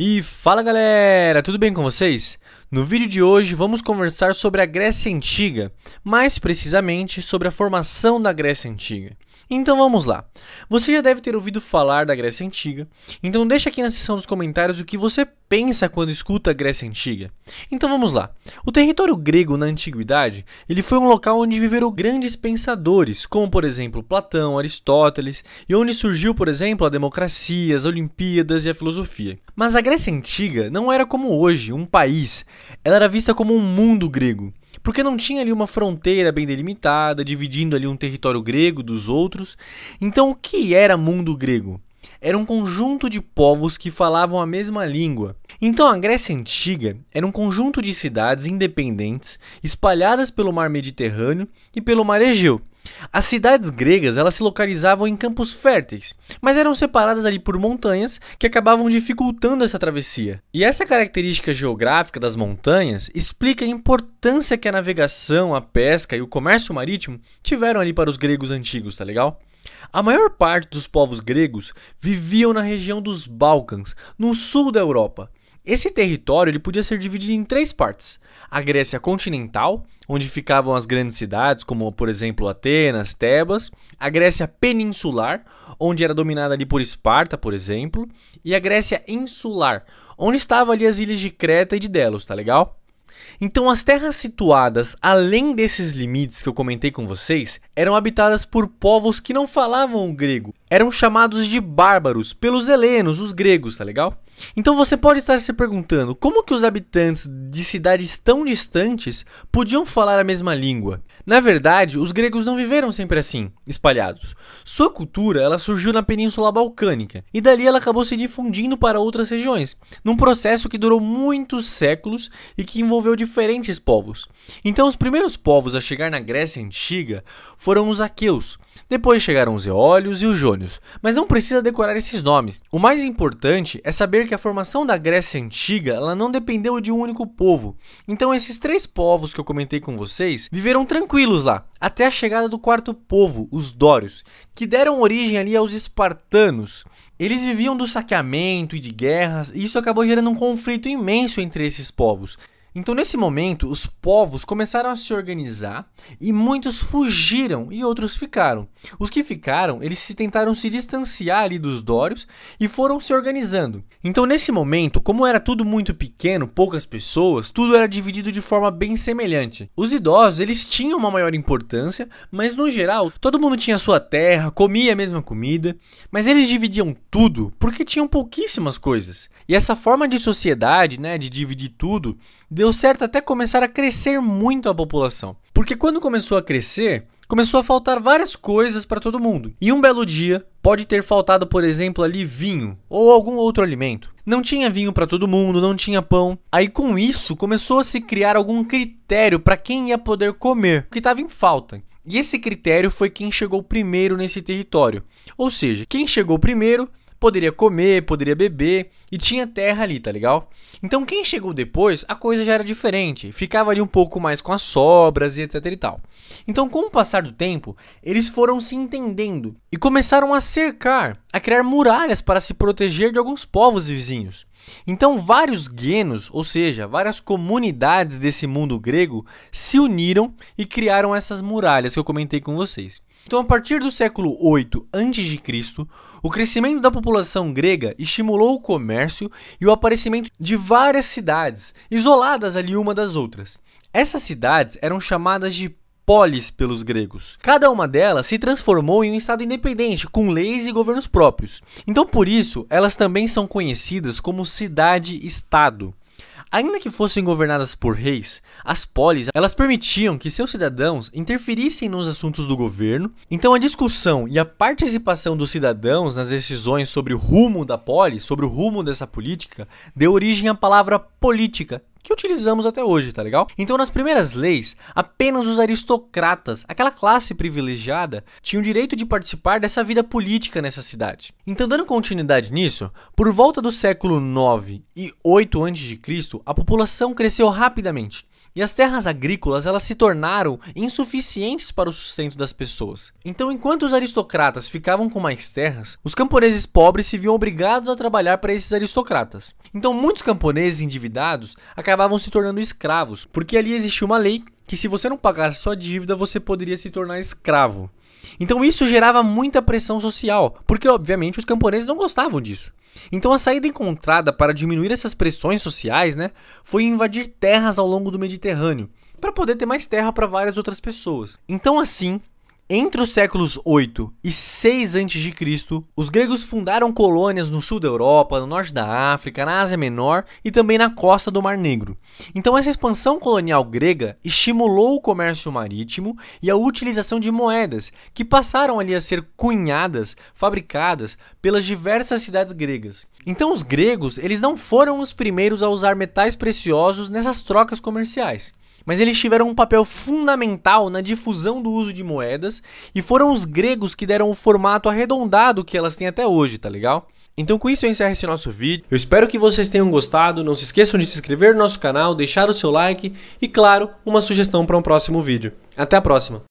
E fala galera, tudo bem com vocês? No vídeo de hoje vamos conversar sobre a Grécia Antiga, mais precisamente sobre a formação da Grécia Antiga. Então vamos lá. Você já deve ter ouvido falar da Grécia Antiga, então deixa aqui na seção dos comentários o que você pensa quando escuta a Grécia Antiga. Então vamos lá. O território grego na antiguidade, ele foi um local onde viveram grandes pensadores, como por exemplo Platão, Aristóteles, e onde surgiu, por exemplo, a democracia, as Olimpíadas e a filosofia. Mas a Grécia Antiga não era como hoje, um país. Ela era vista como um mundo grego. Porque não tinha ali uma fronteira bem delimitada, dividindo ali um território grego dos outros. Então, o que era mundo grego? Era um conjunto de povos que falavam a mesma língua. Então, a Grécia Antiga era um conjunto de cidades independentes espalhadas pelo mar Mediterrâneo e pelo mar Egeu, as cidades gregas elas se localizavam em campos férteis, mas eram separadas ali por montanhas que acabavam dificultando essa travessia. E essa característica geográfica das montanhas explica a importância que a navegação, a pesca e o comércio marítimo tiveram ali para os gregos antigos, tá legal? A maior parte dos povos gregos viviam na região dos Balcãs, no sul da Europa, esse território ele podia ser dividido em três partes: a Grécia continental, onde ficavam as grandes cidades, como por exemplo Atenas, Tebas, a Grécia peninsular, onde era dominada ali por Esparta, por exemplo, e a Grécia insular, onde estavam ali as ilhas de Creta e de Delos, tá legal? Então, as terras situadas além desses limites que eu comentei com vocês eram habitadas por povos que não falavam o grego. Eram chamados de bárbaros pelos helenos, os gregos, tá legal? Então você pode estar se perguntando como que os habitantes de cidades tão distantes podiam falar a mesma língua. Na verdade, os gregos não viveram sempre assim, espalhados. Sua cultura ela surgiu na Península Balcânica e dali ela acabou se difundindo para outras regiões, num processo que durou muitos séculos e que envolveu envolveu diferentes povos. Então, os primeiros povos a chegar na Grécia Antiga foram os aqueus. Depois chegaram os eólios e os jônios. Mas não precisa decorar esses nomes. O mais importante é saber que a formação da Grécia Antiga ela não dependeu de um único povo. Então, esses três povos que eu comentei com vocês viveram tranquilos lá, até a chegada do quarto povo, os Dórios, que deram origem ali aos espartanos. Eles viviam do saqueamento e de guerras, e isso acabou gerando um conflito imenso entre esses povos. Então, nesse momento, os povos começaram a se organizar e muitos fugiram e outros ficaram. Os que ficaram, eles se tentaram se distanciar ali dos dórios e foram se organizando. Então, nesse momento, como era tudo muito pequeno, poucas pessoas, tudo era dividido de forma bem semelhante. Os idosos, eles tinham uma maior importância, mas no geral, todo mundo tinha sua terra, comia a mesma comida, mas eles dividiam tudo porque tinham pouquíssimas coisas. E essa forma de sociedade, né, de dividir tudo, deu deu certo até começar a crescer muito a população. Porque quando começou a crescer, começou a faltar várias coisas para todo mundo. E um belo dia, pode ter faltado, por exemplo, ali vinho ou algum outro alimento. Não tinha vinho para todo mundo, não tinha pão. Aí com isso começou a se criar algum critério para quem ia poder comer, o que estava em falta. E esse critério foi quem chegou primeiro nesse território. Ou seja, quem chegou primeiro poderia comer, poderia beber e tinha terra ali, tá legal? Então quem chegou depois, a coisa já era diferente, ficava ali um pouco mais com as sobras e etc e tal. Então com o passar do tempo, eles foram se entendendo e começaram a cercar, a criar muralhas para se proteger de alguns povos vizinhos. Então, vários guenos, ou seja, várias comunidades desse mundo grego, se uniram e criaram essas muralhas que eu comentei com vocês. Então, a partir do século 8 a.C., o crescimento da população grega estimulou o comércio e o aparecimento de várias cidades, isoladas ali uma das outras. Essas cidades eram chamadas de polis pelos gregos. Cada uma delas se transformou em um estado independente, com leis e governos próprios. Então, por isso, elas também são conhecidas como cidade-estado. Ainda que fossem governadas por reis, as polis elas permitiam que seus cidadãos interferissem nos assuntos do governo, então a discussão e a participação dos cidadãos nas decisões sobre o rumo da polis, sobre o rumo dessa política, deu origem à palavra política, que utilizamos até hoje, tá legal? Então, nas primeiras leis, apenas os aristocratas, aquela classe privilegiada, tinham direito de participar dessa vida política nessa cidade. Então, dando continuidade nisso, por volta do século 9 e 8 a.C., a população cresceu rapidamente e as terras agrícolas elas se tornaram insuficientes para o sustento das pessoas. Então, enquanto os aristocratas ficavam com mais terras, os camponeses pobres se viam obrigados a trabalhar para esses aristocratas. Então, muitos camponeses endividados acabavam se tornando escravos, porque ali existia uma lei que se você não pagasse sua dívida, você poderia se tornar escravo. Então isso gerava muita pressão social, porque obviamente os camponeses não gostavam disso. Então a saída encontrada para diminuir essas pressões sociais, né, foi invadir terras ao longo do Mediterrâneo, para poder ter mais terra para várias outras pessoas. Então assim, entre os séculos 8 e 6 a.C., os gregos fundaram colônias no sul da Europa, no norte da África, na Ásia Menor e também na costa do Mar Negro. Então, essa expansão colonial grega estimulou o comércio marítimo e a utilização de moedas, que passaram ali a ser cunhadas, fabricadas pelas diversas cidades gregas. Então, os gregos, eles não foram os primeiros a usar metais preciosos nessas trocas comerciais mas eles tiveram um papel fundamental na difusão do uso de moedas e foram os gregos que deram o formato arredondado que elas têm até hoje, tá legal? Então com isso eu encerro esse nosso vídeo. Eu espero que vocês tenham gostado. Não se esqueçam de se inscrever no nosso canal, deixar o seu like e, claro, uma sugestão para um próximo vídeo. Até a próxima!